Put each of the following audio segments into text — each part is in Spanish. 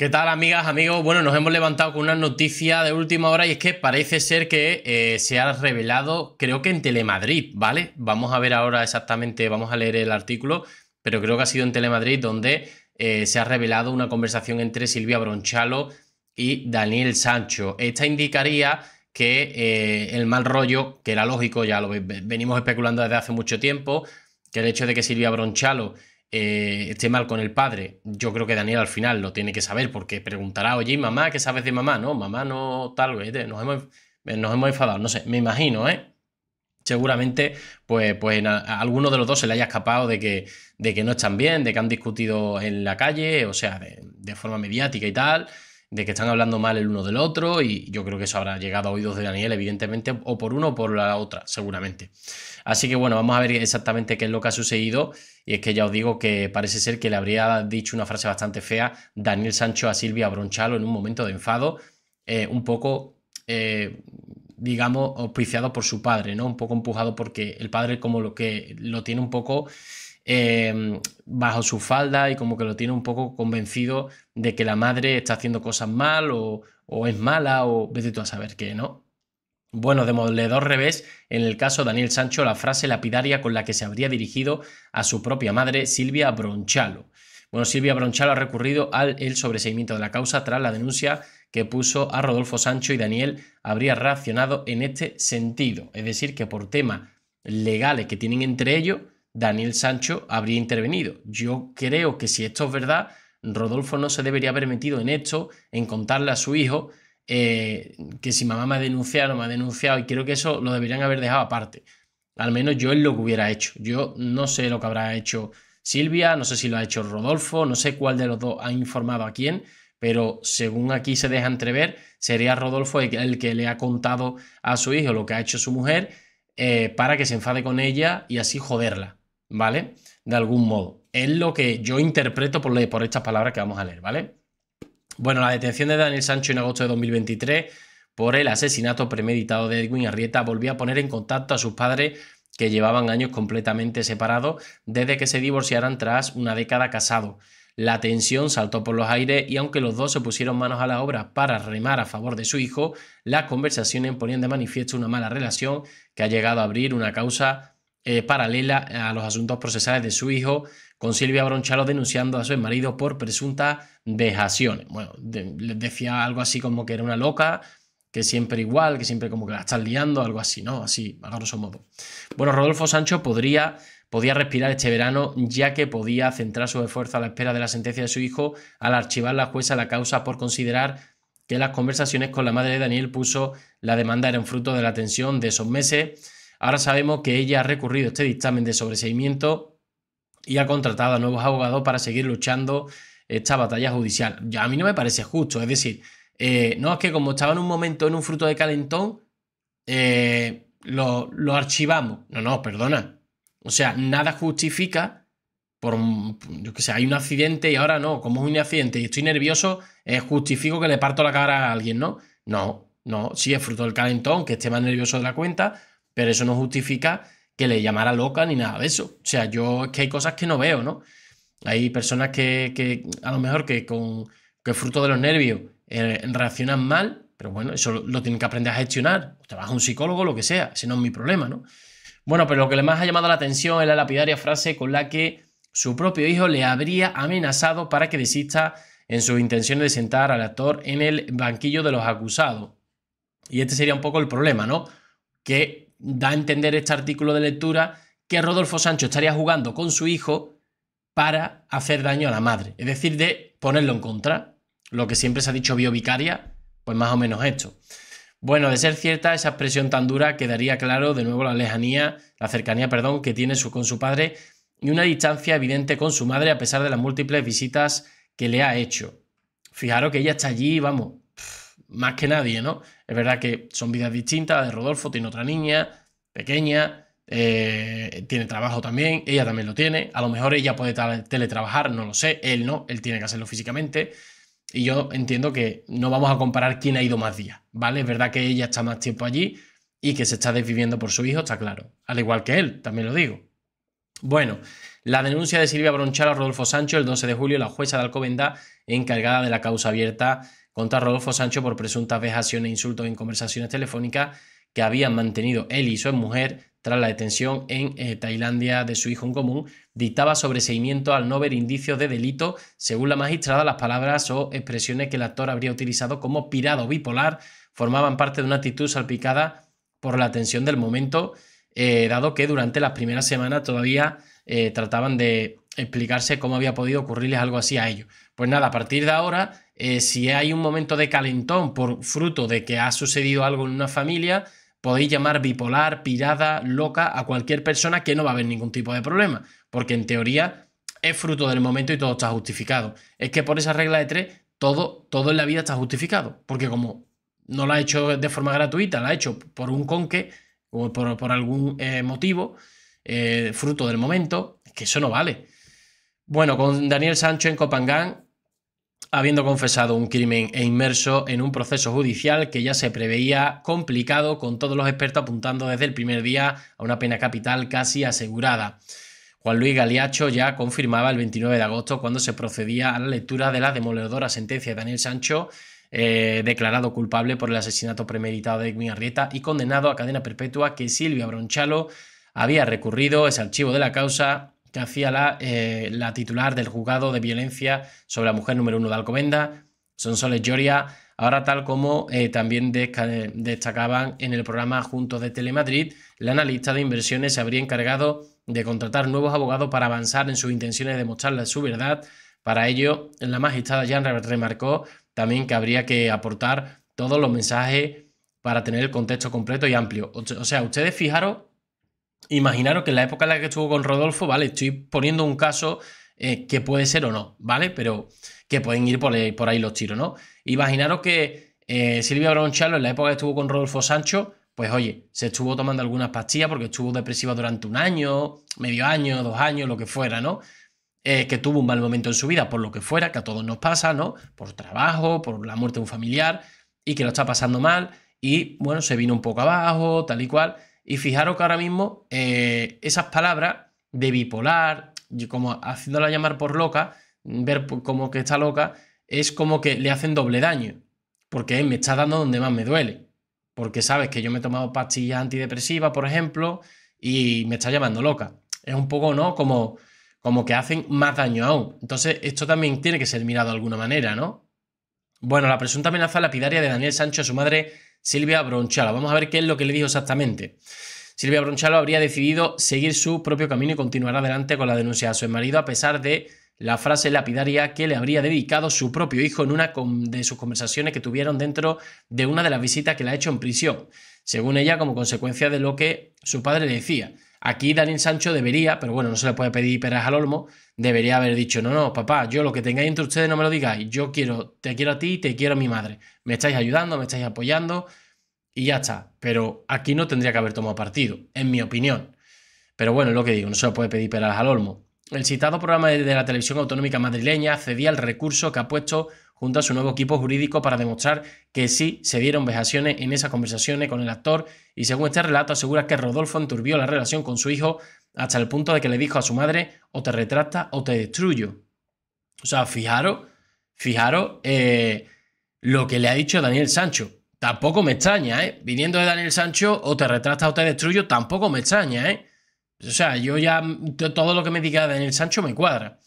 ¿Qué tal amigas, amigos? Bueno, nos hemos levantado con una noticia de última hora y es que parece ser que eh, se ha revelado, creo que en Telemadrid, ¿vale? Vamos a ver ahora exactamente, vamos a leer el artículo, pero creo que ha sido en Telemadrid donde eh, se ha revelado una conversación entre Silvia Bronchalo y Daniel Sancho. Esta indicaría que eh, el mal rollo, que era lógico, ya lo venimos especulando desde hace mucho tiempo, que el hecho de que Silvia Bronchalo eh, esté mal con el padre, yo creo que Daniel al final lo tiene que saber porque preguntará, oye, mamá, ¿qué sabes de mamá? No, mamá no tal, nos hemos, eh, nos hemos enfadado, no sé, me imagino, ¿eh? Seguramente, pues, pues a, alguno de los dos se le haya escapado de que, de que no están bien, de que han discutido en la calle, o sea, de forma mediática y tal, de que están hablando mal el uno del otro, y yo creo que eso habrá llegado a oídos de Daniel, evidentemente, o por uno o por la otra, seguramente. Así que bueno, vamos a ver exactamente qué es lo que ha sucedido y es que ya os digo que parece ser que le habría dicho una frase bastante fea Daniel Sancho a Silvia Bronchalo en un momento de enfado, eh, un poco, eh, digamos, auspiciado por su padre, ¿no? Un poco empujado porque el padre como lo que lo tiene un poco eh, bajo su falda y como que lo tiene un poco convencido de que la madre está haciendo cosas mal o, es mala o vete tú a saber qué, ¿no? Bueno, demoledor revés en el caso de Daniel Sancho la frase lapidaria con la que se habría dirigido a su propia madre, Silvia Bronchalo. Bueno, Silvia Bronchalo ha recurrido al el sobreseimiento de la causa tras la denuncia que puso a Rodolfo Sancho y Daniel habría reaccionado en este sentido. Es decir, que por temas legales que tienen entre ellos, Daniel Sancho habría intervenido. Yo creo que si esto es verdad, Rodolfo no se debería haber metido en esto, en contarle a su hijo eh, que si mamá me ha denunciado, me ha denunciado, y creo que eso lo deberían haber dejado aparte. Al menos yo es lo que hubiera hecho. Yo no sé lo que habrá hecho Silvia, no sé si lo ha hecho Rodolfo, no sé cuál de los dos ha informado a quién, pero según aquí se deja entrever, sería Rodolfo el que le ha contado a su hijo lo que ha hecho su mujer eh, para que se enfade con ella y así joderla, ¿vale? De algún modo. Es lo que yo interpreto por, por estas palabras que vamos a leer, ¿vale? Bueno, la detención de Daniel Sancho en agosto de 2023 por el asesinato premeditado de Edwin Arrieta volvió a poner en contacto a sus padres que llevaban años completamente separados desde que se divorciaran tras una década casado. La tensión saltó por los aires y aunque los dos se pusieron manos a la obra para remar a favor de su hijo, las conversaciones ponían de manifiesto una mala relación que ha llegado a abrir una causa eh, paralela a los asuntos procesales de su hijo, con Silvia Bronchalo denunciando a su marido por presuntas dejación. Bueno, les decía algo así como que era una loca, que siempre igual, que siempre como que la están liando, algo así, ¿no? Así, a grosso modo. Bueno, Rodolfo Sancho podría podía respirar este verano, ya que podía centrar su esfuerzo a la espera de la sentencia de su hijo al archivar la jueza la causa por considerar que las conversaciones con la madre de Daniel puso la demanda eran fruto de la tensión de esos meses Ahora sabemos que ella ha recurrido este dictamen de sobreseimiento y ha contratado a nuevos abogados para seguir luchando esta batalla judicial. a mí no me parece justo, es decir, eh, no es que como estaba en un momento en un fruto de calentón, eh, lo, archivamos. No, no, perdona. O sea, nada justifica por, yo que sé, hay un accidente y ahora no, como es un accidente y estoy nervioso, eh, justifico que le parto la cara a alguien, ¿no? No, no, sí es fruto del calentón, que esté más nervioso de la cuenta, pero eso no justifica que le llamara loca ni nada de eso. O sea, yo es que hay cosas que no veo, ¿no? Hay personas que, a lo mejor que con que fruto de los nervios eh, reaccionan mal, pero bueno, eso lo, tienen que aprender a gestionar. O trabaja un psicólogo, lo que sea, ese no es mi problema, ¿no? Bueno, pero lo que le más ha llamado la atención es la lapidaria frase con la que su propio hijo le habría amenazado para que desista en sus intenciones de sentar al actor en el banquillo de los acusados. Y este sería un poco el problema, ¿no? Que da a entender este artículo de lectura que Rodolfo Sancho estaría jugando con su hijo para hacer daño a la madre, es decir, de ponerlo en contra, lo que siempre se ha dicho biovicaria, pues más o menos esto. Bueno, de ser cierta esa expresión tan dura quedaría claro de nuevo la lejanía, la cercanía, perdón, que tiene con su padre y una distancia evidente con su madre a pesar de las múltiples visitas que le ha hecho. Fijaros que ella está allí, vamos, más que nadie, ¿no? Es verdad que son vidas distintas, la de Rodolfo tiene otra niña, pequeña, eh, tiene trabajo también, ella también lo tiene, a lo mejor ella puede teletrabajar, no lo sé, él no, él tiene que hacerlo físicamente. Y yo entiendo que no vamos a comparar quién ha ido más días, ¿vale? Es verdad que ella está más tiempo allí y que se está desviviendo por su hijo, está claro. Al igual que él, también lo digo. Bueno, la denuncia de Silvia Bronchal a Rodolfo Sancho el 12 de julio, la jueza de Alcobenda, encargada de la causa abierta contra Rodolfo Sancho por presuntas vejaciones, insultos en conversaciones telefónicas, que habían mantenido él y su mujer tras la detención en eh, Tailandia de su hijo en común, dictaba sobreseimiento al no ver indicios de delito, según la magistrada, las palabras o expresiones que el actor habría utilizado como pirado bipolar formaban parte de una actitud salpicada por la tensión del momento, eh, dado que durante las primeras semanas todavía eh, trataban de explicarse cómo había podido ocurrirles algo así a ellos. Pues nada, a partir de ahora, eh, si hay un momento de calentón por fruto de que ha sucedido algo en una familia, podéis llamar bipolar, pirada, loca a cualquier persona que no va a haber ningún tipo de problema, porque en teoría es fruto del momento y todo está justificado. Es que por esa regla de tres, todo, todo en la vida está justificado, porque como no lo ha hecho de forma gratuita, lo ha hecho por un conque o por, algún eh, motivo, eh, fruto del momento, es que eso no vale. Bueno, con Daniel Sancho en Copangán, habiendo confesado un crimen e inmerso en un proceso judicial que ya se preveía complicado, con todos los expertos apuntando desde el primer día a una pena capital casi asegurada. Juan Luis Galiacho ya confirmaba el 29 de agosto cuando se procedía a la lectura de la demoledora sentencia de Daniel Sancho, eh, declarado culpable por el asesinato premeditado de Edwin Arrieta y condenado a cadena perpetua que Silvia Bronchalo había recurrido ese archivo de la causa que hacía eh, la, titular del juzgado de violencia sobre la mujer número uno de Alcobenda, Sonsoles Lloria, ahora tal como eh, también destacaban en el programa Juntos de Telemadrid, la analista de inversiones se habría encargado de contratar nuevos abogados para avanzar en sus intenciones de mostrarles su verdad. Para ello, la magistrada Jan remarcó también que habría que aportar todos los mensajes para tener el contexto completo y amplio. O sea, ustedes fijaros imaginaros que en la época en la que estuvo con Rodolfo, vale, estoy poniendo un caso eh, que puede ser o no, ¿vale? Pero que pueden ir por, ahí los tiros, ¿no? Imaginaros que eh, Silvia Bronchalo, en la época que estuvo con Rodolfo Sancho, pues oye, se estuvo tomando algunas pastillas porque estuvo depresiva durante un año, medio año, dos años, lo que fuera, ¿no? Eh, que tuvo un mal momento en su vida, por lo que fuera, que a todos nos pasa, ¿no? Por trabajo, por la muerte de un familiar, y que lo está pasando mal, y bueno, se vino un poco abajo, tal y cual. Y fijaros que ahora mismo eh, esas palabras de bipolar, como haciéndola llamar por loca, ver como que está loca, es como que le hacen doble daño. Porque me está dando donde más me duele. Porque sabes que yo me he tomado pastillas antidepresivas, por ejemplo, y me está llamando loca. Es un poco, ¿no? Como, como que hacen más daño aún. Entonces, esto también tiene que ser mirado de alguna manera, ¿no? Bueno, la presunta amenaza lapidaria de Daniel Sancho a su madre Silvia Bronchalo. Vamos a ver qué es lo que le dijo exactamente. Silvia Bronchalo habría decidido seguir su propio camino y continuar adelante con la denuncia a su marido a pesar de la frase lapidaria que le habría dedicado su propio hijo en una de sus conversaciones que tuvieron dentro de una de las visitas que la ha hecho en prisión, según ella como consecuencia de lo que su padre le decía. Aquí Daniel Sancho debería, pero bueno, no se le puede pedir peras al olmo, debería haber dicho, no, no, papá, yo lo que tengáis entre ustedes no me lo digáis, yo quiero, te quiero a ti, y te quiero a mi madre, me estáis ayudando, me estáis apoyando y ya está. Pero aquí no tendría que haber tomado partido, en mi opinión. Pero bueno, es lo que digo, no se le puede pedir peras al olmo el citado programa de la televisión autonómica madrileña cedía el recurso que ha puesto junto a su nuevo equipo jurídico para demostrar que sí se dieron vejaciones en esas conversaciones con el actor y según este relato asegura que Rodolfo enturbió la relación con su hijo hasta el punto de que le dijo a su madre o te retractas o te destruyo. O sea, fijaros, fijaros eh, lo que le ha dicho Daniel Sancho. Tampoco me extraña, ¿eh? Viniendo de Daniel Sancho, o te retractas o te destruyo, tampoco me extraña, ¿eh? O sea, yo ya todo lo que me diga Daniel Sancho me cuadra.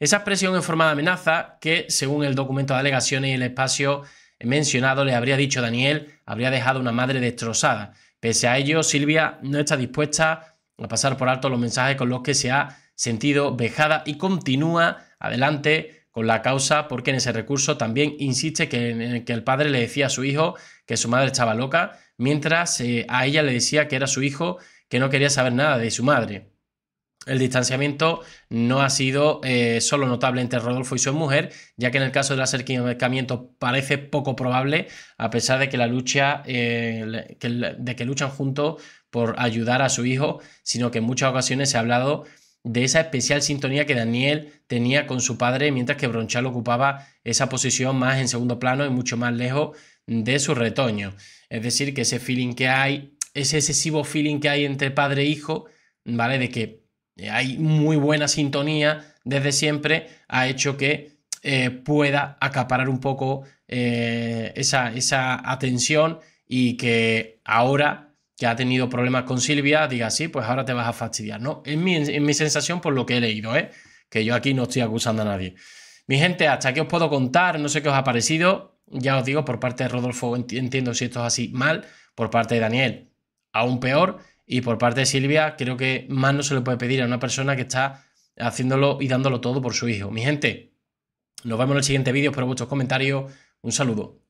Esa expresión en forma de amenaza que, según el documento de alegaciones y el espacio mencionado, le habría dicho Daniel, habría dejado una madre destrozada. Pese a ello, Silvia no está dispuesta a pasar por alto los mensajes con los que se ha sentido vejada y continúa adelante con la causa porque en ese recurso también insiste que, en que el padre le decía a su hijo que su madre estaba loca, mientras eh, a ella le decía que era su hijo que no quería saber nada de su madre. El distanciamiento no ha sido eh, solo notable entre Rodolfo y su mujer, ya que en el caso del acercamiento parece poco probable, a pesar de que la lucha, eh, de que luchan juntos por ayudar a su hijo, sino que en muchas ocasiones se ha hablado de esa especial sintonía que Daniel tenía con su padre, mientras que Bronchal ocupaba esa posición más en segundo plano y mucho más lejos de su retoño. Es decir, que ese feeling que hay ese excesivo feeling que hay entre padre e hijo, ¿vale? De que hay muy buena sintonía desde siempre, ha hecho que eh, pueda acaparar un poco eh, esa, atención y que ahora que ha tenido problemas con Silvia diga, sí, pues ahora te vas a fastidiar. No, es mi, mi sensación por lo que he leído, ¿eh? que yo aquí no estoy acusando a nadie. Mi gente, hasta aquí os puedo contar, no sé qué os ha parecido. Ya os digo, por parte de Rodolfo entiendo si esto es así mal, por parte de Daniel aún peor. Y por parte de Silvia, creo que más no se le puede pedir a una persona que está haciéndolo y dándolo todo por su hijo. Mi gente, nos vemos en el siguiente vídeo, espero vuestros comentarios. Un saludo.